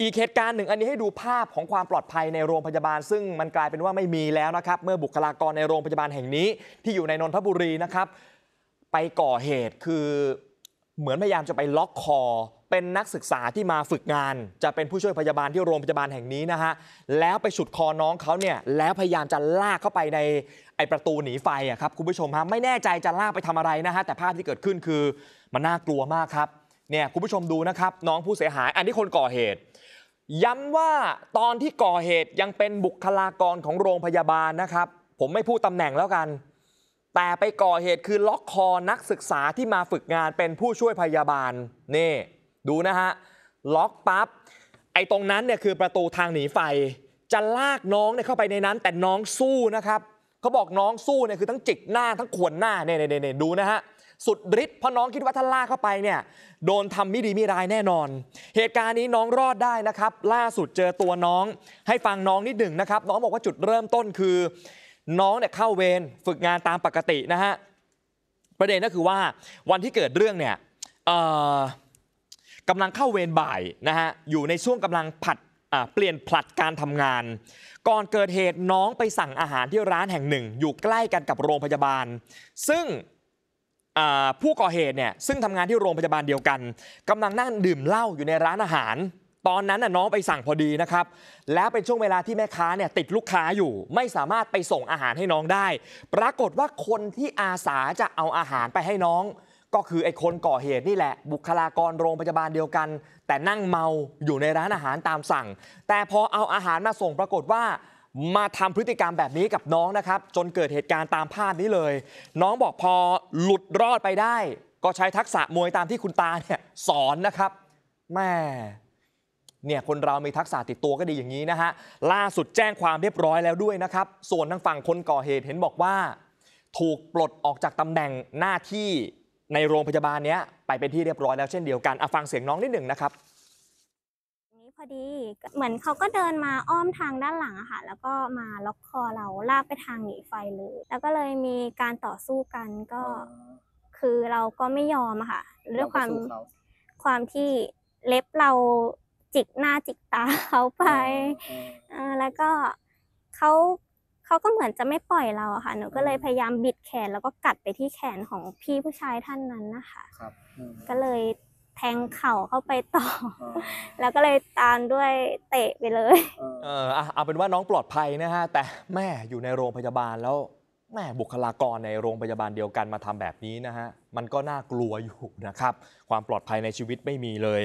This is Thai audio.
อีกเหตุการณ์หนึ่ง อันนี้ให้ดูภาพของความปลอดภัยในโรงพยาบาล ซึ่งมันกลายเป็นว่าไม่มีแล้วนะครับเมื่อบุคลากรในโรงพยาบาลแห่งนี้ ที่อยู่ในนนทบุรีนะครับ ไปก่อเหตุคือเหมือนพยายามจะไปล็อกคอเป็นนักศึกษาที่มาฝึกงานจะเป็นผู้ช่วยพยาบาลที่โรงพยาบาลแห่งนี้นะฮะแล้วไปฉุดคอน้องเขาเนี่ยแล้วพยายามจะลากเข้าไปในไอประตูหนีไฟอะครับคุณผู้ชมฮะไม่แน่ใจจะลากไปทำอะไรนะฮะแต่ภาพที่เกิดขึ้นคือมันน่ากลัวมากครับเนี่ยคุณผู้ชมดูนะครับ น้องผู้เสียหาย อันนี้คนก่อเหตุย้ำว่าตอนที่ก่อเหตุยังเป็นบุคลากรของโรงพยาบาลนะครับ ผมไม่พูดตำแหน่งแล้วกัน แต่ไปก่อเหตุคือล็อกคอนักศึกษาที่มาฝึกงานเป็นผู้ช่วยพยาบาลนี่ดูนะฮะล็อกปับ๊บไอ้ตรงนั้นเนี่ยคือประตูทางหนีไฟ จะลากน้องเนี่ยเข้าไปในนั้น แต่น้องสู้นะครับเขาบอกน้องสู้เนี่ยคือทั้งจิกหน้าทั้งขวนหน้าเนี่ยดูนะฮะสุดฤทธิ์เพราะน้องคิดว่าถ้าลากเข้าไปเนี่ยโดนทำไม่ดีไม่ร้ายแน่นอน เหตุการณ์นี้น้องรอดได้นะครับ ล่าสุดเจอตัวน้องให้ฟังน้องนิดหนึ่งนะครับน้องบอกว่าจุดเริ่มต้นคือ น้องเนี่ยเข้าเวรฝึกงานตามปกตินะฮะประเด็นก็คือว่าวันที่เกิดเรื่องเนี่ยกำลังเข้าเวรบ่ายนะฮะอยู่ในช่วงกำลังผัดเปลี่ยนผลัดการทำงาน ก่อนเกิดเหตุน้องไปสั่งอาหารที่ร้านแห่งหนึ่ง อยู่ใกล้กันกับโรงพยาบาลซึ่งผู้ก่อเหตุเนี่ยซึ่งทำงานที่โรงพยาบาลเดียวกัน กำลังนั่งดื่มเหล้าอยู่ในร้านอาหาร ตอนนั้นน้องไปสั่งพอดีนะครับ แล้วเป็นช่วงเวลาที่แม่ค้าเนี่ยติดลูกค้าอยู่ ไม่สามารถไปส่งอาหารให้น้องได้ ปรากฏว่าคนที่อาสาจะเอาอาหารไปให้น้อง ก็คือไอ้คนก่อเหตุนี่แหละ บุคลากรโรงพยาบาลเดียวกัน แต่นั่งเมาอยู่ในร้านอาหารตามสั่ง แต่พอเอาอาหารมาส่ง ปรากฏว่ามาทำพฤติกรรมแบบนี้กับน้องนะครับ จนเกิดเหตุการณ์ตามภาพนี้เลย น้องบอกพอหลุดรอดไปได้ ก็ใช้ทักษะมวยตามที่คุณตาเนี่ยสอนนะครับแม่เนี่ยคนเรามีทักษะติดตัวก็ดีอย่างนี้นะฮะล่าสุดแจ้งความเรียบร้อยแล้วด้วยนะครับ ส่วนทางฝั่งคนก่อเหตุเห็นบอกว่า ถูกปลดออกจากตำแหน่งหน้าที่ในโรงพยาบาลเนี้ย ไปเป็นที่เรียบร้อยแล้วเช่นเดียวกันเอาฟังเสียงน้องนิดหนึ่งนะครับพอดีเหมือนเขาก็เดินมาอ้อมทางด้านหลังอะค่ะแล้วก็มาล็อกคอเราลากไปทางหนีไฟเลยแล้วก็เลยมีการต่อสู้กันก็คือเราก็ไม่ยอมอะค่ะด้วยความความที่เล็บเราจิกหน้าจิกตาเขาไปแล้วก็เขาเขาก็เหมือนจะไม่ปล่อยเราอะค่ะหนูก็เลยพยายามบิดแขน แล้วก็กัดไปที่แขนของพี่ผู้ชายท่านนั้นนะคะก็เลยแทงเข่าเข้าไปต่อ แล้วก็เลยตามด้วยเตะไปเลยเออเอาเป็นว่าน้องปลอดภัยนะฮะ แต่แม่อยู่ในโรงพยาบาลแล้วแม่บุคลากรในโรงพยาบาลเดียวกันมาทำแบบนี้นะฮะ มันก็น่ากลัวอยู่นะครับ ความปลอดภัยในชีวิตไม่มีเลย